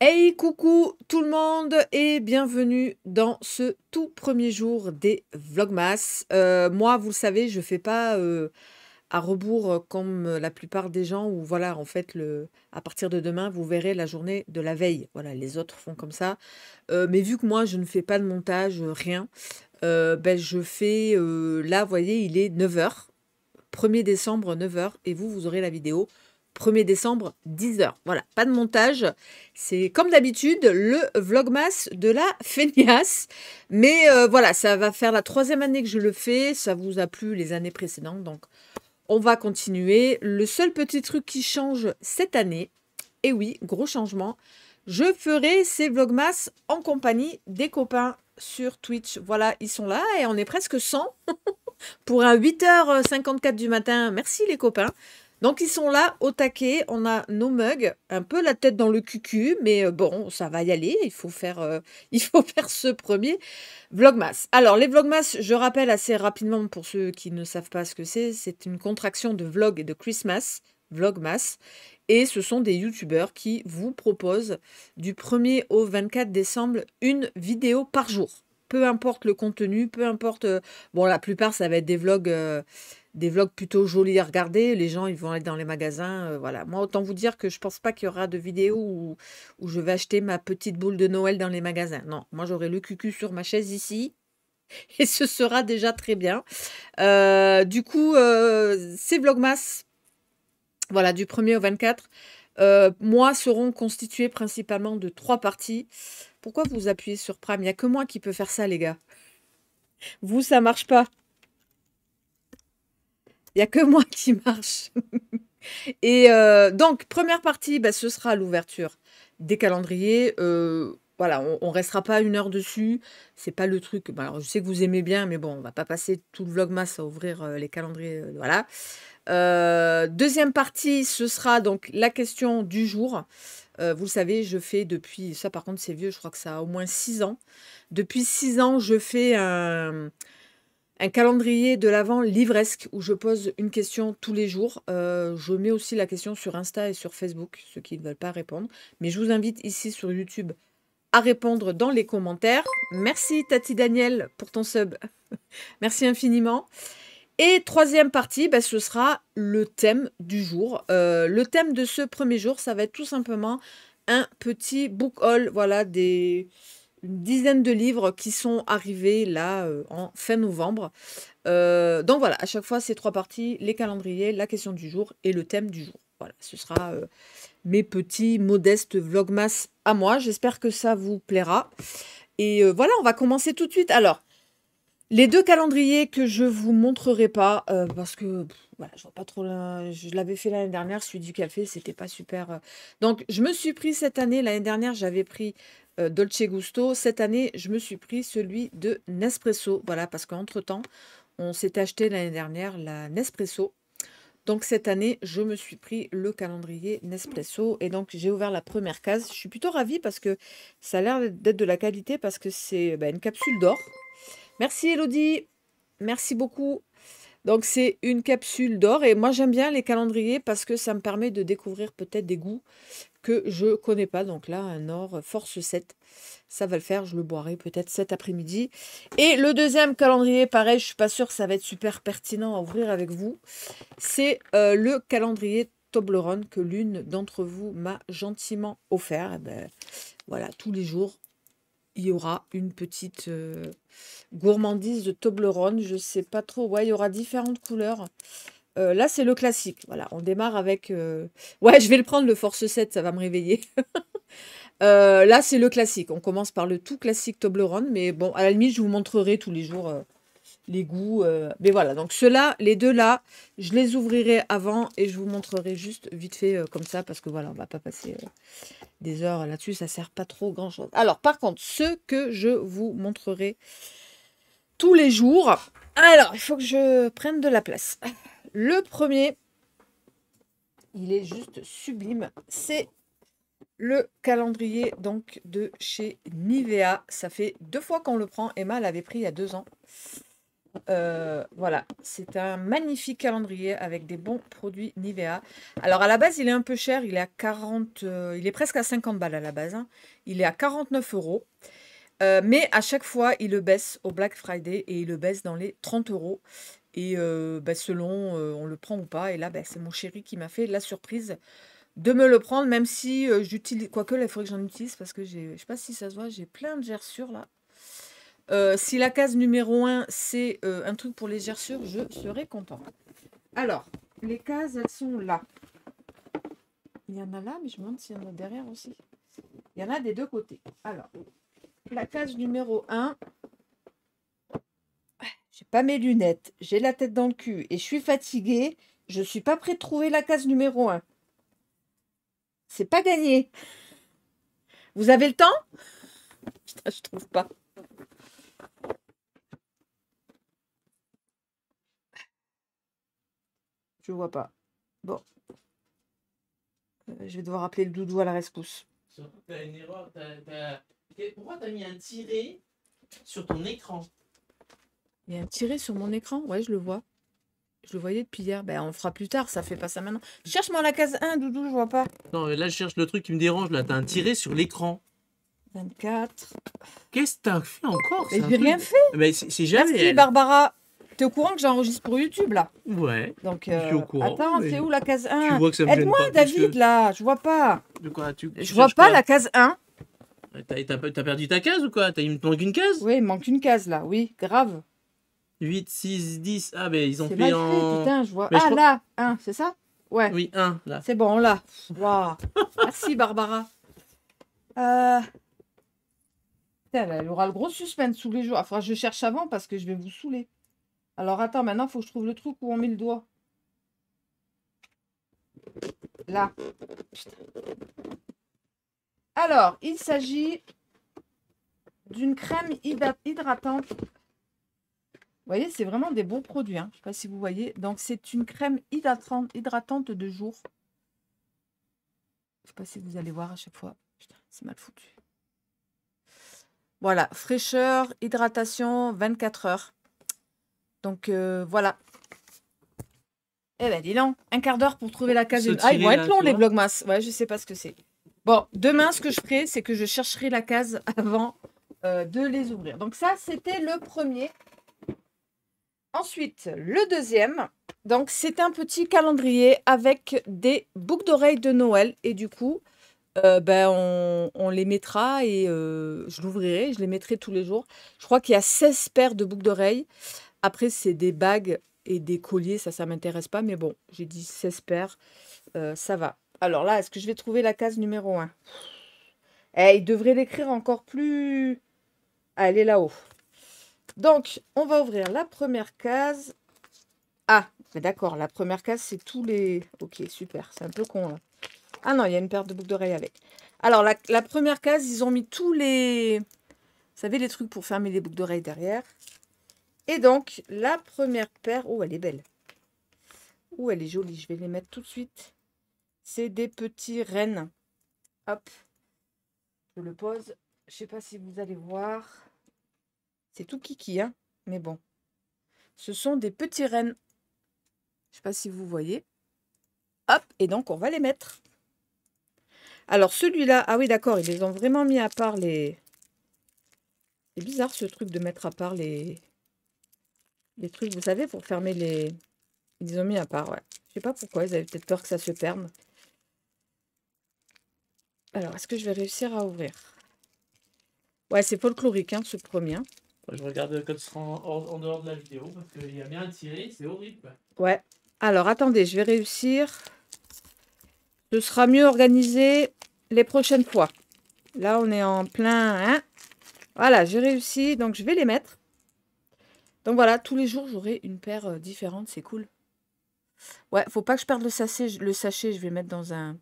Hey coucou tout le monde et bienvenue dans ce tout premier jour des Vlogmas. Euh, moi, vous le savez, je fais pas euh, à rebours comme la plupart des gens ou voilà, en fait, le, à partir de demain, vous verrez la journée de la veille. Voilà, les autres font comme ça. Euh, mais vu que moi, je ne fais pas de montage, rien, ben, je fais, là, vous voyez, il est 9h, 1er décembre, 9h, et vous, vous aurez la vidéo 1er décembre, 10h. Voilà, pas de montage. C'est comme d'habitude le vlogmas de la feignasse. Mais euh, voilà, ça va faire la troisième année que je le fais. Ça vous a plu les années précédentes, donc on va continuer. Le seul petit truc qui change cette année, et oui, gros changement, je ferai ces vlogmas en compagnie des copains sur Twitch. Voilà, ils sont là et on est presque 100 pour un 8h54 du matin. Merci les copains. Donc ils sont là au taquet, on a nos mugs, un peu la tête dans le cucu, mais euh, bon, ça va y aller, il faut faire, euh, il faut faire ce premier Vlogmas. Alors les Vlogmas, je rappelle assez rapidement pour ceux qui ne savent pas ce que c'est, c'est une contraction de vlog et de Christmas, Vlogmas, et ce sont des youtubeurs qui vous proposent du 1er au 24 décembre une vidéo par jour. Peu importe le contenu, peu importe... Euh, bon, la plupart, ça va être des vlogs des vlogs plutôt jolis à regarder. Les gens, ils vont aller dans les magasins. Euh, voilà. Moi, autant vous dire que je pense pas qu'il y aura de vidéo où, je vais acheter ma petite boule de Noël dans les magasins. Non, moi, j'aurai le cucu sur ma chaise ici. Et ce sera déjà très bien. Euh, du coup, euh, ces vlogmas, voilà, du 1er au 24, moi, seront constitués principalement de trois parties. Pourquoi vous appuyez sur Prime Il n'y a que moi qui peux faire ça, les gars. Vous, ça marche pas n'y a que moi qui marche. Et euh, donc, première partie, bah, ce sera l'ouverture des calendriers. Euh, voilà, on, ne restera pas une heure dessus. C'est pas le truc. Bah, alors, je sais que vous aimez bien, mais bon, on va pas passer tout le vlogmas à ouvrir euh, les calendriers. voilà. deuxième partie, ce sera donc la question du jour. vous le savez, je fais depuis, ça par contre c'est vieux, je crois que ça a au moins six ans. Depuis six ans, je fais un, un calendrier de l'avant livresque où je pose une question tous les jours. Euh, je mets aussi la question sur Insta et sur Facebook, ceux qui ne veulent pas répondre. Mais je vous invite ici sur YouTube à répondre dans les commentaires. Merci Tati Daniel pour ton sub. Merci infiniment. Et troisième partie, bah, ce sera le thème du jour. Euh, le thème de ce premier jour, ça va être tout simplement un petit book haul, voilà, des, une dizaine de livres qui sont arrivés là euh, en fin novembre. Euh, donc voilà, à chaque fois ces trois parties, les calendriers, la question du jour et le thème du jour. Voilà, ce sera euh, mes petits modestes vlogmas à moi. J'espère que ça vous plaira. Et voilà, on va commencer tout de suite. Alors, les deux calendriers que je vous montrerai pas parce que voilà, je vois pas trop. Je l'avais fait l'année dernière, celui du café, c'était pas super. Donc je me suis pris cette année. L'année dernière, j'avais pris euh, Dolce Gusto. Cette année, je me suis pris celui de Nespresso. Voilà, parce qu'entre-temps, on s'est acheté l'année dernière la Nespresso. Donc cette année, je me suis pris le calendrier Nespresso et donc j'ai ouvert la première case. Je suis plutôt ravie parce que ça a l'air d'être de la qualité parce que c'est euh, bah, une capsule d'or. Merci Elodie, merci beaucoup. Donc c'est une capsule d'or et moi j'aime bien les calendriers parce que ça me permet de découvrir peut-être des goûts que je connais pas. Donc là, un or force 7, ça va le faire. Je le boirai peut-être cet après-midi. Et le deuxième calendrier, pareil, je suis pas sûre que ça va être super pertinent à ouvrir avec vous. C'est euh, le calendrier Toblerone que l'une d'entre vous m'a gentiment offert. Eh ben, voilà, tous les jours, il y aura une petite euh, gourmandise de Toblerone. Je sais pas trop. Ouais, il y aura différentes couleurs. Euh, là, c'est le classique. Voilà, on démarre avec... Euh, ouais, je vais le prendre, le Force 7, ça va me réveiller. Euh, là, c'est le classique. On commence par le tout classique Toblerone, mais bon, à la limite, je vous montrerai tous les jours les goûts. Mais voilà, donc ceux-là, les deux-là, je les ouvrirai avant et je vous montrerai juste vite fait comme ça, parce que voilà, on va pas passer des heures là-dessus, ça ne sert pas trop grand-chose. Alors, par contre, ce que je vous montrerai tous les jours... Alors, il faut que je prenne de la place. Le premier, il est juste sublime. C'est le calendrier donc de chez Nivea. Ça fait deux fois qu'on le prend. Emma l'avait pris il y a deux ans. Euh, voilà, c'est un magnifique calendrier avec des bons produits Nivea. Alors à la base, il est un peu cher, il est à 40, euh, il est presque à 50 balles à la base. Hein. Il est à 49 euros. Euh, mais à chaque fois, il le baisse au Black Friday et il le baisse dans les 30 euros. Et bah, selon, on le prend ou pas. Et là, bah, c'est mon chéri qui m'a fait la surprise de me le prendre, même si j'utilise. Quoique, là, il faudrait que j'en utilise parce que j'ai je ne sais pas si ça se voit, j'ai plein de gerçures là. si la case numéro 1, c'est un truc pour les gerçures, je serai contente. Alors, les cases, elles sont là. Il y en a là, mais je me demande s'il y en a derrière aussi. Il y en a des deux côtés. Alors, la case numéro 1, j'ai pas mes lunettes, j'ai la tête dans le cul et je suis fatiguée, je suis pas prêt de trouver la case numéro 1. C'est pas gagné. Vous avez le temps je trouve pas. Je vois pas. Bon. Euh, je vais devoir appeler le doudou à la rescousse. Surtout, t'as une erreur. as, Pourquoi t'as mis un tiré sur ton écran il y a un tiré sur mon écran. Ouais, je le vois. Je le voyais depuis hier. Ben, on fera plus tard, ça fait pas ça maintenant. Cherche-moi la case 1, Doudou, je vois pas. Non, là, je cherche le truc qui me dérange. Là, t'as un tiré sur l'écran. 24. Qu'est-ce que t'as fait encore Mais j'ai rien fait. Mais c'est jamais. Merci, elle. Barbara. T'es au courant que j'enregistre pour YouTube, là Ouais. Donc, je suis au euh, courant. Attends, c'est où la case 1 Aide-moi, David, là. Je vois pas. De quoi tu, tu Je vois pas la case 1. T'as perdu ta case ou quoi Il me manque une case Oui, il manque une case, là. Oui, grave. 8, 6, 10. Ah, ben ils ont payé en. Putain, je vois. ah, là, 1, c'est ça Ouais. Oui, 1, là. C'est bon, là. Merci, ah, Barbara. Euh... Putain, elle aura le gros suspense sous les jours. Ah, enfin, je cherche avant parce que je vais vous saouler. Alors, attends, maintenant, il faut que je trouve le truc où on met le doigt. Là. Alors, il s'agit d'une crème hydratante voyez, c'est vraiment des bons produits. Hein. Je ne sais pas si vous voyez. Donc, c'est une crème hydratante, de jour. Je ne sais pas si vous allez voir à chaque fois. Putain, c'est mal foutu. Voilà, fraîcheur, hydratation, 24 heures. Donc, euh, voilà. Eh ben, dis donc, un quart d'heure pour trouver la case Ah, ils vont être longs, les Vlogmas. Ouais, je sais pas ce que c'est. Bon, demain, ce que je ferai, c'est que je chercherai la case avant euh, de les ouvrir. Donc ça, c'était le premier. Ensuite, le deuxième, donc c'est un petit calendrier avec des boucles d'oreilles de Noël. Et du coup, euh, ben, on, les mettra et euh, je l'ouvrirai, je les mettrai tous les jours. Je crois qu'il y a 16 paires de boucles d'oreilles. Après, c'est des bagues et des colliers, ça, ça m'intéresse pas. Mais bon, j'ai dit 16 paires, euh, ça va. Alors là, est-ce que je vais trouver la case numéro 1 eh, Il devrait l'écrire encore plus... Ah, elle est là-haut. Donc, on va ouvrir la première case. Ah, mais d'accord, la première case, c'est tous les... Ok, super, c'est un peu con, là. Ah non, il y a une paire de boucles d'oreilles avec. Alors, la, première case, ils ont mis tous les... Vous savez, les trucs pour fermer les boucles d'oreilles derrière. Et donc, la première paire... Oh, elle est belle. Oh, elle est jolie. Je vais les mettre tout de suite. C'est des petits rennes. Hop. Je le pose. Je sais pas si vous allez voir. C'est tout kiki, hein Mais bon. Ce sont des petits rennes. Je sais pas si vous voyez. Hop, et donc on va les mettre. Alors celui-là, ah oui d'accord, ils les ont vraiment mis à part les... C'est bizarre ce truc de mettre à part les... Les trucs, vous savez, pour fermer les... Ils les ont mis à part, ouais. Je sais pas pourquoi, ils avaient peut-être peur que ça se perde. Alors, est-ce que je vais réussir à ouvrir Ouais, c'est folklorique, hein, ce premier. Je regarde comme code en, en dehors de la vidéo parce qu'il y a bien tiré, c'est horrible. Ouais. Alors attendez, je vais réussir. Ce sera mieux organisé les prochaines fois. Là, on est en plein. Hein. voilà, j'ai réussi, donc je vais les mettre. Donc voilà, tous les jours, j'aurai une paire euh, différente, c'est cool. Ouais, faut pas que je perde le sachet, le sachet je vais mettre dans un...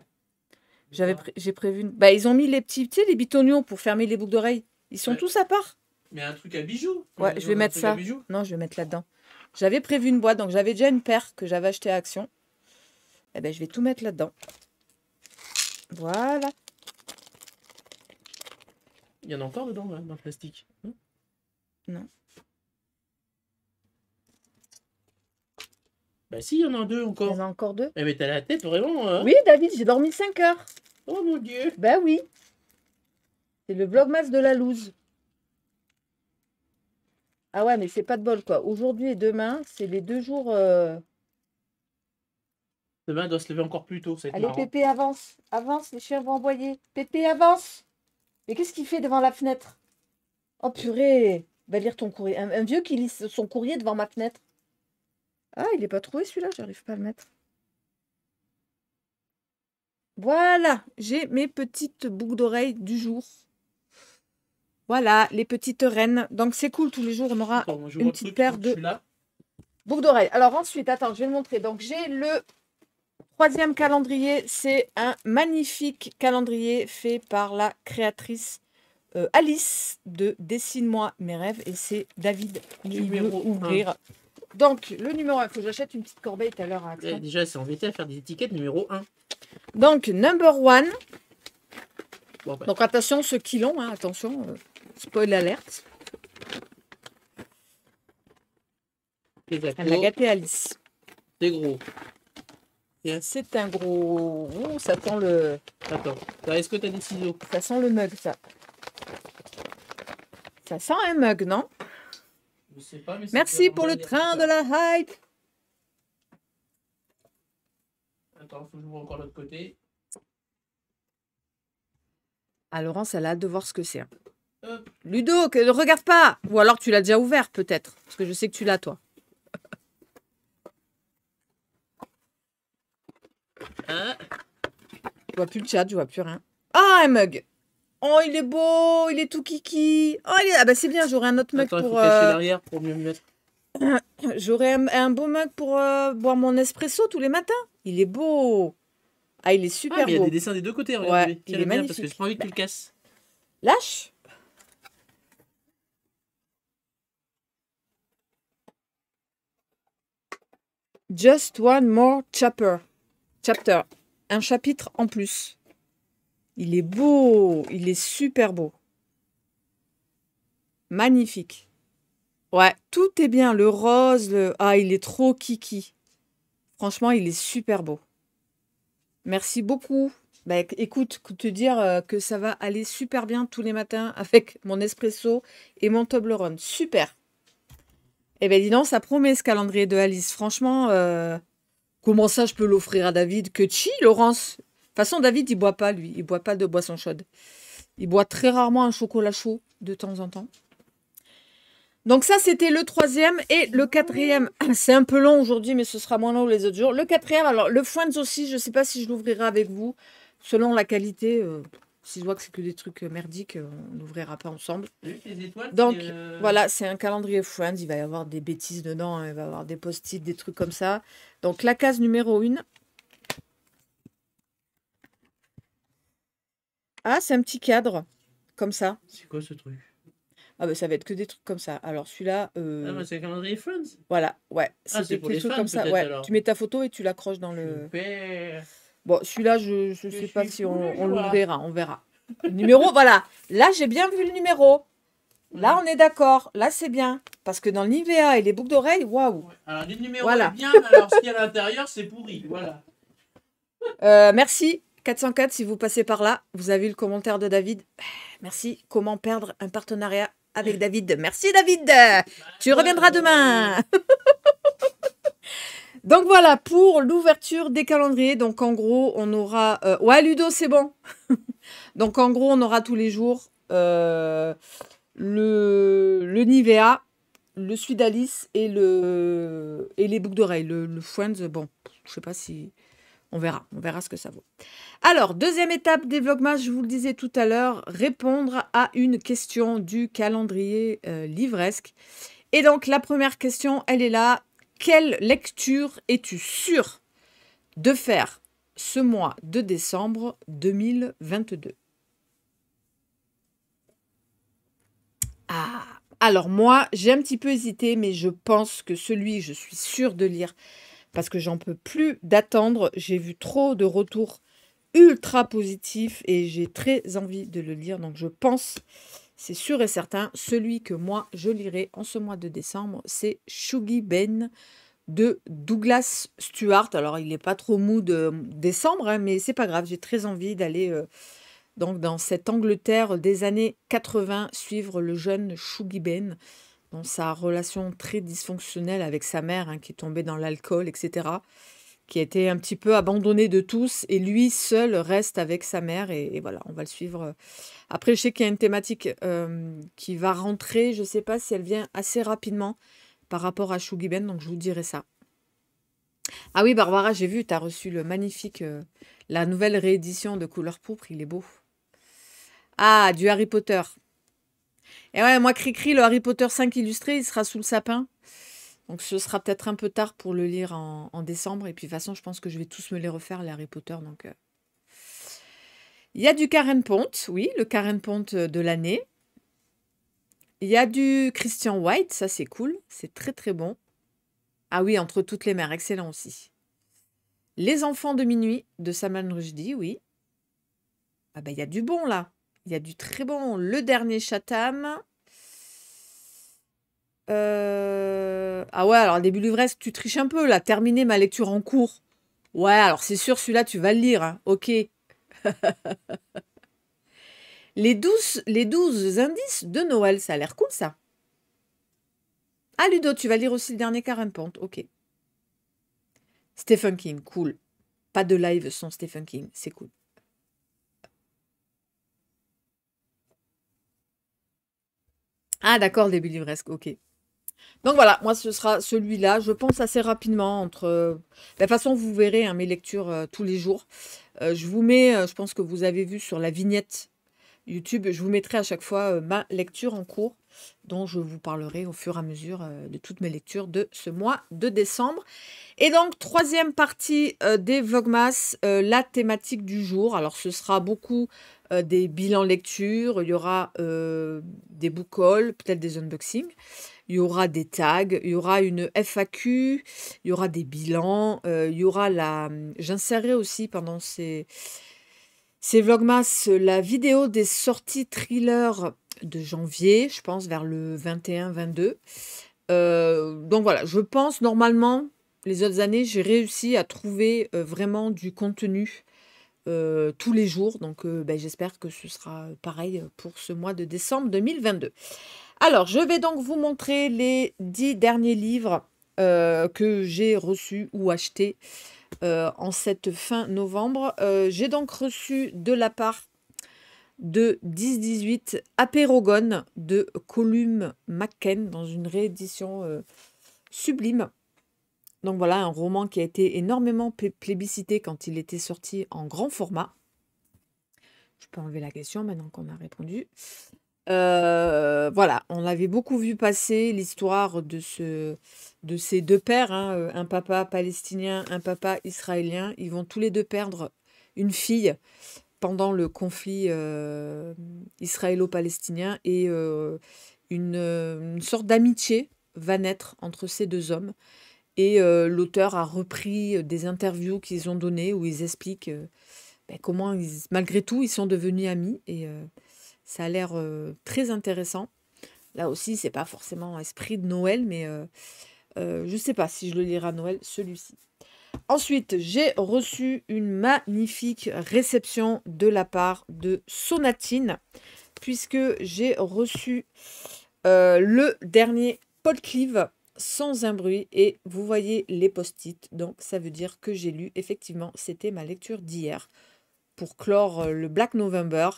J'avais, J'ai prévu... Bah, ils ont mis les petits, tu les bitonions pour fermer les boucles d'oreilles. Ils sont tous à part. Mais un truc à bijoux. Ouais, je vais mettre ça. Non, je vais mettre là-dedans. J'avais prévu une boîte, donc j'avais déjà une paire que j'avais achetée à Action. Et eh ben, je vais tout mettre là-dedans. Voilà. Il y en a encore dedans, dans le plastique. non. Bah si, il y en a deux encore. Il y en a encore deux. Eh mais as la tête vraiment. Hein oui, David, j'ai dormi 5 heures. Oh mon dieu. Bah oui. C'est le blog de la loose. Ah ouais, mais c'est pas de bol, quoi. Aujourd'hui et demain, c'est les deux jours... Euh, demain, doit se lever encore plus tôt. c'est Allez, Pépé, avance. Avance, les chiens vont envoyer. Pépé, avance. Mais qu'est-ce qu'il fait devant la fenêtre Oh purée Va lire ton courrier. Un, vieux qui lit son courrier devant ma fenêtre. Ah, il n'est pas trouvé celui-là, j'arrive pas à le mettre. Voilà, j'ai mes petites boucles d'oreilles du jour. Voilà, les petites reines. Donc, c'est cool, tous les jours, on aura une petite paire de boucles d'oreilles. Alors, ensuite, attends, je vais le montrer. Donc, j'ai le troisième calendrier. C'est un magnifique calendrier fait par la créatrice euh, Alice de Dessine-moi mes rêves. Et c'est David qui veut ouvrir. Donc, le numéro 1, il faut que j'achète une petite corbeille tout à l'heure. Eh, déjà, c'est embêté à faire des étiquettes numéro 1. Donc, number 1. Bah. Donc, attention, ceux qui l'ont, hein, attention. Euh, Spoil alerte. Elle l'a gâté Alice. C'est gros. C'est un gros. ça sent le. Attends, bah, est-ce que t'as des ciseaux Ça sent le mug, ça. Ça sent un mug, non Je sais pas, mais Merci pour le train de la hype. Attends, faut que vois encore l'autre côté. À ah, Laurence, elle a hâte de voir ce que c'est. Hein. Ludo, ne regarde pas Ou alors tu l'as déjà ouvert, peut-être. Parce que je sais que tu l'as, toi. je vois plus le chat, je vois plus rien. Ah, un mug Oh, il est beau, il est tout kiki. Oh, ah bah c'est bien, j'aurai un autre mug Attends, pour... Euh... pour mieux me mettre. J'aurai un, beau mug pour euh, boire mon espresso tous les matins. Il est beau. Ah, il est super beau. Ah, il y a des dessins des deux côtés, regardez. Ouais, il est Parce que je prends envie que Lâche Just one more chapter. Chapter. Un chapitre en plus. Il est beau. Il est super beau. Magnifique. Ouais, tout est bien. Le rose, le... Ah, il est trop kiki. Franchement, il est super beau. Merci beaucoup. Bah, écoute, te dire euh, que ça va aller super bien tous les matins avec mon espresso et mon Toblerone. Super eh bien, dis donc, ça promet ce calendrier de Alice. Franchement, euh, comment ça je peux l'offrir à David Que chi, Laurence De toute façon, David, il boit pas, lui. Il boit pas de boisson chaude. Il boit très rarement un chocolat chaud de temps en temps. Donc ça, c'était le troisième et le quatrième. C'est un peu long aujourd'hui, mais ce sera moins long les autres jours. Le quatrième, alors le de aussi, je ne sais pas si je l'ouvrirai avec vous, selon la qualité. Euh, si je vois que c'est que des trucs euh, merdiques, euh, on n'ouvrira pas ensemble. Donc euh, voilà, c'est un calendrier Friends. Il va y avoir des bêtises dedans, hein. il va y avoir des post-it, des trucs comme ça. Donc la case numéro 1. Ah, c'est un petit cadre, comme ça. C'est quoi ce truc ah ben ça va être que des trucs comme ça. Alors celui-là. Euh... Ah bah, c'est un calendrier Friends. Voilà, ouais. Ah, c'est pour des trucs comme ça. Ouais. Tu mets ta photo et tu l'accroches dans Super. le. Bon, celui-là, je ne sais pas si on, le verra. On verra. numéro, voilà. Là, j'ai bien vu le numéro. Là, on est d'accord. Là, c'est bien. Parce que dans l'IVA et les boucles d'oreilles, waouh. Alors, le numéro est bien. Alors, ce qu'il y a à l'intérieur, c'est pourri. Voilà. Euh, merci. 404, si vous passez par là, vous avez vu le commentaire de David. Bah, merci. Comment perdre un partenariat avec David Merci, David. Bah, tu reviendras euh, demain. Donc voilà pour l'ouverture des calendriers. Donc en gros, on aura. Euh, ouais, Ludo, c'est bon. Donc en gros, on aura tous les jours euh, le... le Nivea, le Suidalis et, le... et les boucles d'oreilles. Le... le Friends, bon, je sais pas si. On verra, on verra ce que ça vaut. Alors, deuxième étape des Vlogmas, je vous le disais tout à l'heure, répondre à une question du calendrier euh, livresque. Et donc, la première question, elle est là quelle lecture es-tu sûr de faire ce mois de décembre 2022 Ah, alors moi, j'ai un petit peu hésité, mais je pense que celui, je suis sûre de lire, parce que j'en peux plus d'attendre. J'ai vu trop de retours ultra positifs et j'ai très envie de le lire, donc je pense c'est sûr et certain, celui que moi je lirai en ce mois de décembre, c'est Shugi Ben de Douglas Stewart. Alors il n'est pas trop mou de décembre, hein, mais c'est pas grave, j'ai très envie d'aller euh, donc dans cette Angleterre des années 80 suivre le jeune Shuggy Ben dans sa relation très dysfonctionnelle avec sa mère hein, qui est tombée dans l'alcool, etc qui a été un petit peu abandonné de tous et lui seul reste avec sa mère et, voilà, on va le suivre. Euh. Après, je sais qu'il y a une thématique euh, qui va rentrer, je ne sais pas si elle vient assez rapidement par rapport à Shugiben, donc je vous dirai ça. Ah oui, Barbara, j'ai vu, tu as reçu le magnifique, euh, la nouvelle réédition de Couleur Pourpre, il est beau. Ah, du Harry Potter. Et eh ouais, moi, Cricri, -cri, le Harry Potter 5 illustré, il sera sous le sapin. Donc ce sera peut-être un peu tard pour le lire en, décembre. Et puis de toute façon, je pense que je vais tous me les refaire, les Harry Potter. Donc, euh. Il y a du Karen Ponte, oui, le Karen Ponte euh, de l'année. Il y a du Christian White, ça c'est cool, c'est très très bon. Ah oui, Entre toutes les mères excellent aussi. Les enfants de minuit de Saman Rushdie, oui. Ah ben, il y a du bon là, il y a du très bon. Le dernier Chatham, euh, ah ouais, alors début Livresque, tu triches un peu, là. Terminer ma lecture en cours. Ouais, alors c'est sûr, celui-là, tu vas le lire. Hein. Ok. les, douze, les indices de Noël, ça a l'air cool, ça. Ah, Ludo, tu vas lire aussi le dernier Pente, Ok. Stephen King, cool. Pas de live sans Stephen King, c'est cool. Ah, d'accord, début livresque, ok. Donc voilà, moi ce sera celui-là. Je pense assez rapidement entre. Euh, de toute façon, vous verrez hein, mes lectures euh, tous les jours. Euh, je vous mets, je pense que vous avez vu sur la vignette YouTube, je vous mettrai à chaque fois ma lecture en cours, dont je vous parlerai au fur et à mesure de toutes mes lectures de ce mois de décembre. Et donc, troisième partie des Vogmas, la thématique du jour. Alors, ce sera beaucoup des bilans lecture, il y aura des book peut-être des unboxings il y aura des tags, il y aura une FAQ, il y aura des bilans, euh, il y aura la... J'insérerai aussi pendant ces, ces Vlogmas euh, la vidéo des sorties Thriller de janvier, je pense vers le 21-22. Euh, donc voilà, je pense normalement, les autres années, j'ai réussi à trouver vraiment du contenu tous les jours. Donc ben, j'espère que ce sera pareil pour ce mois de décembre 2022. Alors, je vais donc vous montrer les dix derniers livres euh, que j'ai reçus ou achetés euh, en cette fin novembre. Euh, j'ai donc reçu de la part de 10-18 Apérogone de Colum McKen dans une réédition sublime. Donc voilà, un roman qui a été énormément plébiscité quand il était sorti en grand format. Je peux enlever la question maintenant qu'on a répondu. Euh, voilà, on avait beaucoup vu passer l'histoire de, ce, de ces deux pères, hein, euh, un papa palestinien, un papa israélien. Ils vont tous les deux perdre une fille pendant le conflit euh, israélo-palestinien et une, sorte d'amitié va naître entre ces deux hommes. Et l'auteur a repris des interviews qu'ils ont données où ils expliquent ben, comment, malgré tout, ils sont devenus amis. Et ça a l'air euh, très intéressant. Là aussi, c'est pas forcément esprit de Noël, mais je euh, ne euh, je sais pas si je le lirai à Noël, celui-ci. Ensuite, j'ai reçu une magnifique réception de la part de Sonatine, puisque j'ai reçu le dernier Paul Clive sans un bruit et vous voyez les post-it. Donc ça veut dire que j'ai lu. Effectivement, c'était ma lecture d'hier pour clore le Black November.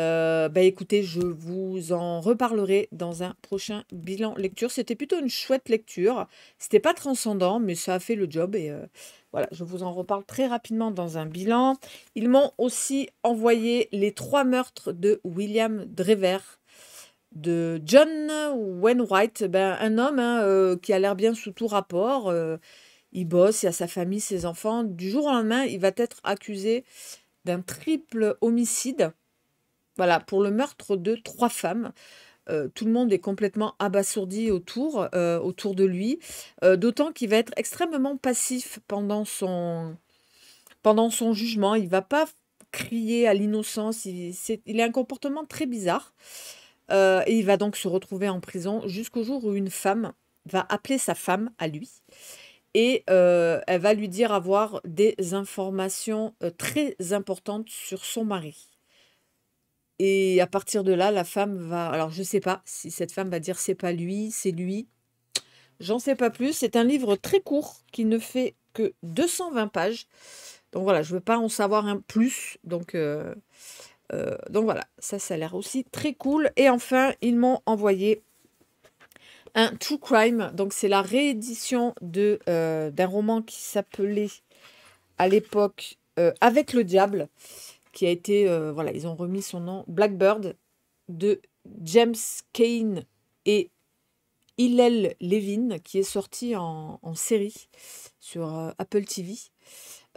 Euh, bah, écoutez, je vous en reparlerai dans un prochain bilan lecture. C'était plutôt une chouette lecture. C'était pas transcendant, mais ça a fait le job. Et euh, voilà, je vous en reparle très rapidement dans un bilan. Ils m'ont aussi envoyé les trois meurtres de William Drever de John Wainwright, ben, un homme hein, euh, qui a l'air bien sous tout rapport. Euh, il bosse, il a sa famille, ses enfants. Du jour au lendemain, il va être accusé d'un triple homicide. Voilà, pour le meurtre de trois femmes. Euh, tout le monde est complètement abasourdi autour, euh, autour de lui, euh, d'autant qu'il va être extrêmement passif pendant son, pendant son jugement. Il va pas crier à l'innocence. Il, il, a un comportement très bizarre. et il va donc se retrouver en prison jusqu'au jour où une femme va appeler sa femme à lui. Et elle va lui dire avoir des informations très importantes sur son mari. Et à partir de là, la femme va. Alors, je ne sais pas si cette femme va dire c'est pas lui, c'est lui. J'en sais pas plus. C'est un livre très court qui ne fait que 220 pages. Donc voilà, je ne veux pas en savoir un plus. Donc, euh, euh, donc voilà, ça, ça a l'air aussi très cool. Et enfin, ils m'ont envoyé un True Crime. Donc c'est la réédition euh, d'un roman qui s'appelait à l'époque Avec le diable qui a été, euh, voilà, ils ont remis son nom, Blackbird, de James Kane et Hillel Levin, qui est sorti en, en série sur euh, Apple TV.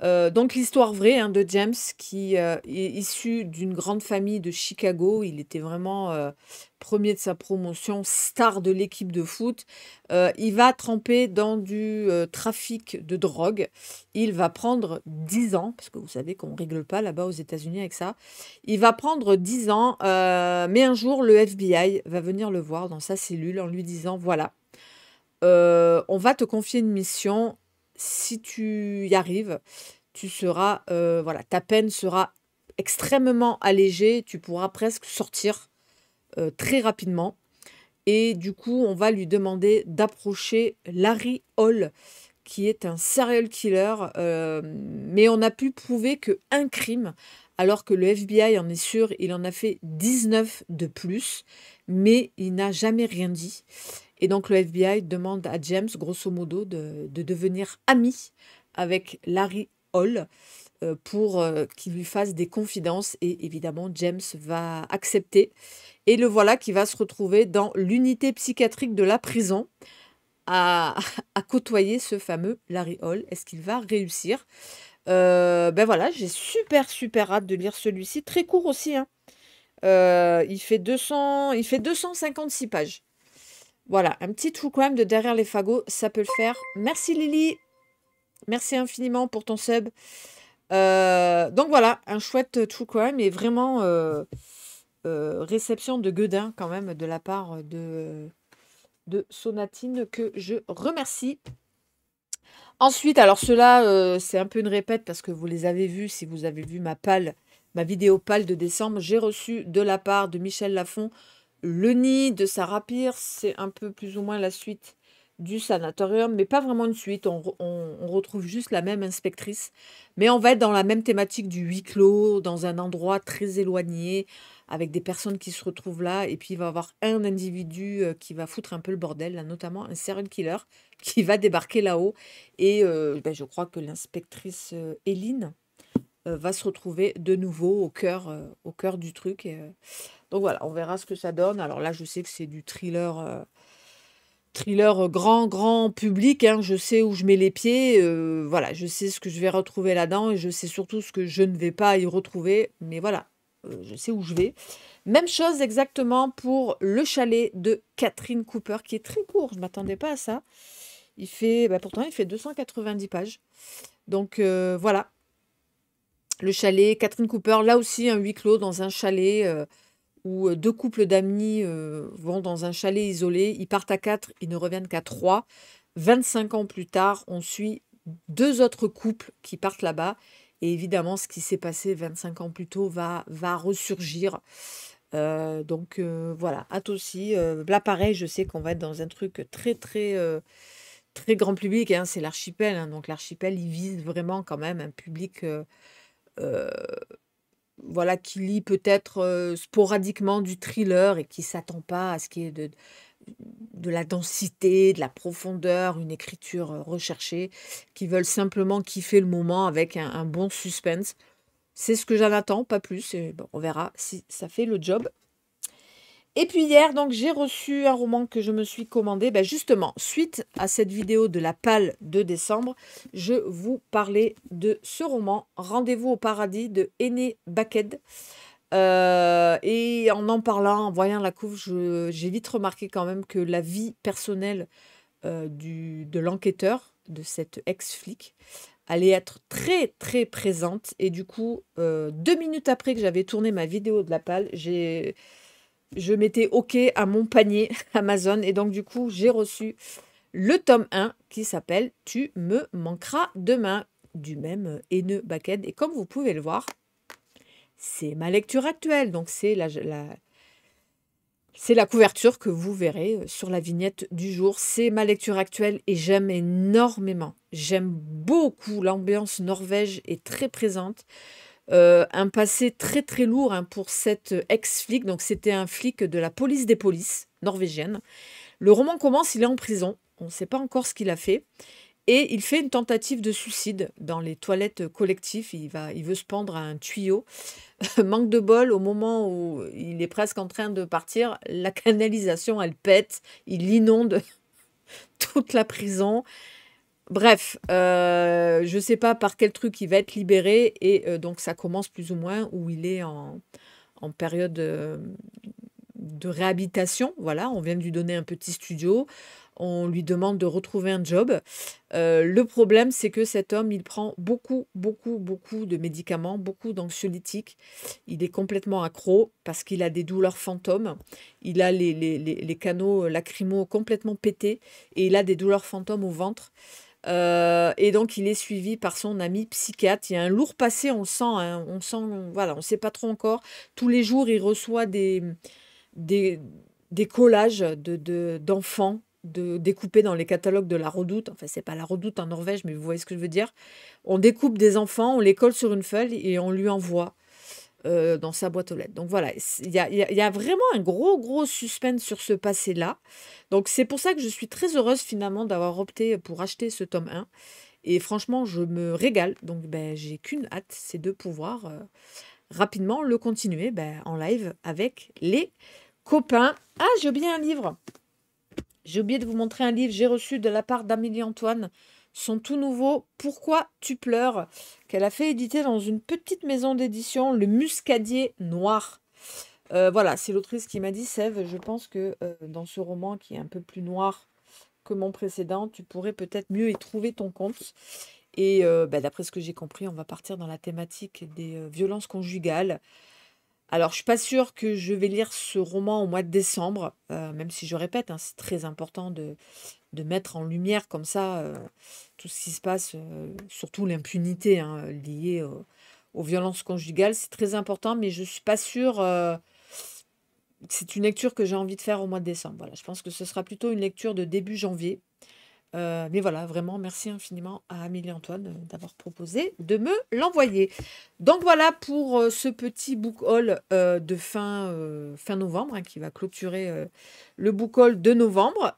Euh, donc l'histoire vraie hein, de James qui euh, est issu d'une grande famille de Chicago. Il était vraiment euh, premier de sa promotion, star de l'équipe de foot. il va tremper dans du trafic de drogue. Il va prendre 10 ans, parce que vous savez qu'on règle pas là-bas aux États-Unis avec ça. Il va prendre 10 ans, mais un jour le FBI va venir le voir dans sa cellule en lui disant, voilà, on va te confier une mission si tu y arrives, tu seras, euh, voilà, ta peine sera extrêmement allégée, tu pourras presque sortir euh, très rapidement. Et du coup, on va lui demander d'approcher Larry Hall, qui est un serial killer. Euh, mais on a pu prouver qu'un crime, alors que le FBI en est sûr, il en a fait 19 de plus, mais il n'a jamais rien dit. Et donc le FBI demande à James, grosso modo, de, devenir ami avec Larry Hall euh, pour euh, qu'il lui fasse des confidences. Et évidemment, James va accepter. Et le voilà qui va se retrouver dans l'unité psychiatrique de la prison à, côtoyer ce fameux Larry Hall. Est-ce qu'il va réussir euh, ben voilà, j'ai super super hâte de lire celui-ci, très court aussi. Hein. il fait 200, il fait 256 pages. Voilà, un petit true crime de derrière les fagots, ça peut le faire. Merci Lily. Merci infiniment pour ton sub. Euh, donc voilà, un chouette true crime et vraiment euh, euh, réception de Guedin quand même de la part de, de Sonatine que je remercie. Ensuite, alors cela, c'est un peu une répète parce que vous les avez vus, si vous avez vu ma pâle ma vidéo pâle de décembre, j'ai reçu de la part de Michel Lafont le nid de Sarah c'est un peu plus ou moins la suite du sanatorium, mais pas vraiment une suite. On, retrouve juste la même inspectrice, mais on va être dans la même thématique du huis clos, dans un endroit très éloigné, avec des personnes qui se retrouvent là, et puis il va y avoir un individu euh, qui va foutre un peu le bordel, là, notamment un serial killer qui va débarquer là-haut. Et euh, ben, je crois que l'inspectrice euh, Hélène va se retrouver de nouveau au cœur, au cœur du truc. Donc voilà, on verra ce que ça donne. Alors là, je sais que c'est du thriller, euh, thriller euh, grand, grand public. Hein. Je sais où je mets les pieds. Euh, voilà, je sais ce que je vais retrouver là-dedans et je sais surtout ce que je ne vais pas y retrouver. Mais voilà, je sais où je vais. Même chose exactement pour Le Chalet de Catherine Cooper, qui est très court. Je ne m'attendais pas à ça. Il fait, bah, pourtant, il fait 290 pages. Donc voilà. Le chalet, Catherine Cooper, là aussi un huis clos dans un chalet où euh, deux couples d'amis euh, vont dans un chalet isolé, ils partent à quatre, ils ne reviennent qu'à trois. 25 ans plus tard, on suit deux autres couples qui partent là-bas. Et évidemment, ce qui s'est passé 25 ans plus tôt va, va ressurgir. Euh, donc voilà, à aussi. là, pareil, je sais qu'on va être dans un truc très, très, très grand public. Hein. c'est l'archipel. Hein. donc l'archipel, il vise vraiment quand même un public qui lit peut-être sporadiquement du thriller et qui s'attend pas à ce qui est de, de la densité, de la profondeur, une écriture recherchée, qui veulent simplement kiffer le moment avec un, bon suspense. C'est ce que j'en attends, pas plus. Et on verra si ça fait le job et puis hier, donc j'ai reçu un roman que je me suis commandé. Ben, justement, suite à cette vidéo de la pâle de décembre, je vous parlais de ce roman, Rendez-vous au paradis de Aîné Baked. Euh, et en en parlant, en voyant la couve, j'ai vite remarqué quand même que la vie personnelle euh, du, de l'enquêteur, de cette ex-flic, allait être très très présente. Et du coup, euh, deux minutes après que j'avais tourné ma vidéo de la pâle, j'ai je m'étais OK à mon panier Amazon. Et donc, du coup, j'ai reçu le tome 1 qui s'appelle Tu me manqueras demain du même haineux back-end. Et comme vous pouvez le voir, c'est ma lecture actuelle. Donc, c'est la, la c'est la couverture que vous verrez euh, sur la vignette du jour. C'est ma lecture actuelle et j'aime énormément. J'aime beaucoup. L'ambiance Norvège est très présente. Euh, un passé très très lourd hein, pour cet ex-flic. Donc c'était un flic de la police des polices norvégienne. Le roman commence, il est en prison. On ne sait pas encore ce qu'il a fait. Et il fait une tentative de suicide dans les toilettes collectives. Il, va, il veut se pendre à un tuyau. Manque de bol, au moment où il est presque en train de partir, la canalisation, elle pète. Il inonde toute la prison. Bref, euh, je ne sais pas par quel truc il va être libéré, et euh, donc ça commence plus ou moins où il est en, période euh, de, réhabilitation. Voilà, on vient de lui donner un petit studio, on lui demande de retrouver un job. le problème, c'est que cet homme, il prend beaucoup, beaucoup, beaucoup de médicaments, beaucoup d'anxiolytiques. Il est complètement accro parce qu'il a des douleurs fantômes. Il a les, les canaux lacrymaux complètement pétés et il a des douleurs fantômes au ventre. Euh, et donc, il est suivi par son ami psychiatre. Il y a un lourd passé, on sent, hein. on sent, voilà, on ne sait pas trop encore. Tous les jours, il reçoit des, des, des collages d'enfants. De, de découper dans les catalogues de la redoute, enfin c'est pas la redoute en Norvège, mais vous voyez ce que je veux dire, on découpe des enfants, on les colle sur une feuille et on lui envoie. Euh, dans sa boîte aux lettres. Donc voilà, il y a, vraiment un gros, gros suspense sur ce passé-là. Donc c'est pour ça que je suis très heureuse finalement d'avoir opté pour acheter ce tome 1. Et franchement, je me régale. Donc ben, j'ai qu'une hâte, c'est de pouvoir euh, rapidement le continuer ben, en live avec les copains. Ah, j'ai oublié un livre. J'ai oublié de vous montrer un livre. J'ai reçu de la part d'Amélie Antoine son tout nouveau Pourquoi tu pleures qu'elle a fait éditer dans une petite maison d'édition, Le Muscadier Noir. Euh, voilà, c'est l'autrice qui m'a dit, Sève, je pense que euh, dans ce roman qui est un peu plus noir que mon précédent, tu pourrais peut-être mieux y trouver ton compte. Et euh, bah, d'après ce que j'ai compris, on va partir dans la thématique des violences conjugales. Alors, je suis pas sûre que je vais lire ce roman au mois de décembre, même si je répète, hein, c'est très important de, de mettre en lumière comme ça euh, tout ce qui se passe, euh, surtout l'impunité hein, liée aux violences conjugales. C'est très important, mais je ne suis pas sûre. Euh, c'est une lecture que j'ai envie de faire au mois de décembre. Voilà, je pense que ce sera plutôt une lecture de début janvier. Euh, mais voilà, vraiment, merci infiniment à Amélie-Antoine euh, d'avoir proposé de me l'envoyer. Donc voilà pour euh, ce petit book haul de fin, fin novembre, hein, qui va clôturer le book haul de novembre.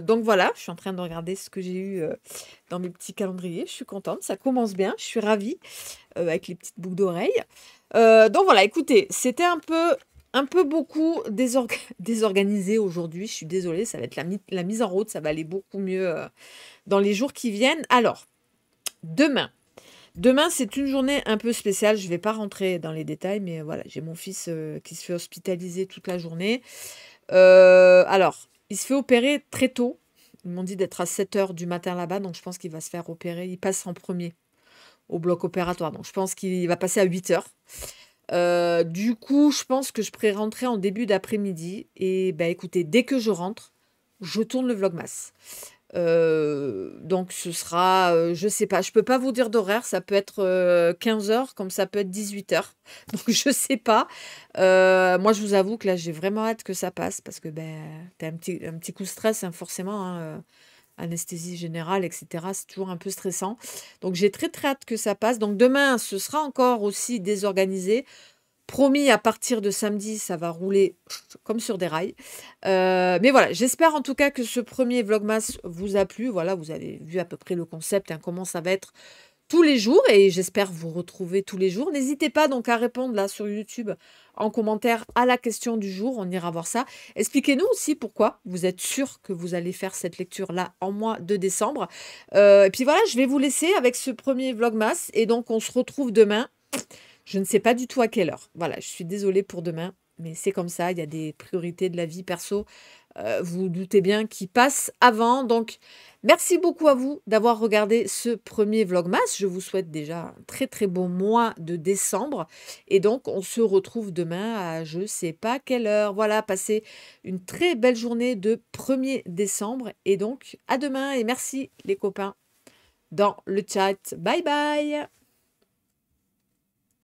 donc voilà, je suis en train de regarder ce que j'ai eu dans mes petits calendriers. Je suis contente, ça commence bien, je suis ravie, avec les petites boucles d'oreilles. donc voilà, écoutez, c'était un peu un peu beaucoup désorganisé aujourd'hui. Je suis désolée, ça va être la, mise en route, ça va aller beaucoup mieux euh, dans les jours qui viennent. Alors, demain. Demain, c'est une journée un peu spéciale. Je ne vais pas rentrer dans les détails, mais voilà, j'ai mon fils euh, qui se fait hospitaliser toute la journée. Euh, alors, il se fait opérer très tôt. Ils m'ont dit d'être à 7h du matin là-bas, donc je pense qu'il va se faire opérer. Il passe en premier au bloc opératoire, donc je pense qu'il va passer à 8h. Euh, du coup, je pense que je pourrais rentrer en début d'après-midi. Et ben, écoutez, dès que je rentre, je tourne le vlogmas. Euh, donc ce sera, euh, je sais pas, je peux pas vous dire d'horaire, ça peut être 15h comme ça peut être 18h. Donc je sais pas. moi je vous avoue que là j'ai vraiment hâte que ça passe parce que ben t'as un petit, un petit coup de stress hein, forcément. Hein, anesthésie générale, etc. C'est toujours un peu stressant. Donc j'ai très très hâte que ça passe. Donc demain, ce sera encore aussi désorganisé. Promis, à partir de samedi, ça va rouler comme sur des rails. Euh, mais voilà, j'espère en tout cas que ce premier Vlogmas vous a plu. Voilà, vous avez vu à peu près le concept, hein, comment ça va être tous les jours et j'espère vous retrouver tous les jours. N'hésitez pas donc à répondre là sur YouTube en commentaire à la question du jour, on ira voir ça. Expliquez-nous aussi pourquoi vous êtes sûr que vous allez faire cette lecture là en mois de décembre. Euh, et puis voilà, je vais vous laisser avec ce premier vlogmas et donc on se retrouve demain. Je ne sais pas du tout à quelle heure. Voilà, je suis désolée pour demain, mais c'est comme ça, il y a des priorités de la vie perso, euh, vous, doutez bien, qui passent avant. Donc Merci beaucoup à vous d'avoir regardé ce premier Vlogmas. Je vous souhaite déjà un très très bon mois de décembre. Et donc, on se retrouve demain à je ne sais pas quelle heure. Voilà, passez une très belle journée de 1er décembre. Et donc, à demain et merci les copains dans le chat. Bye bye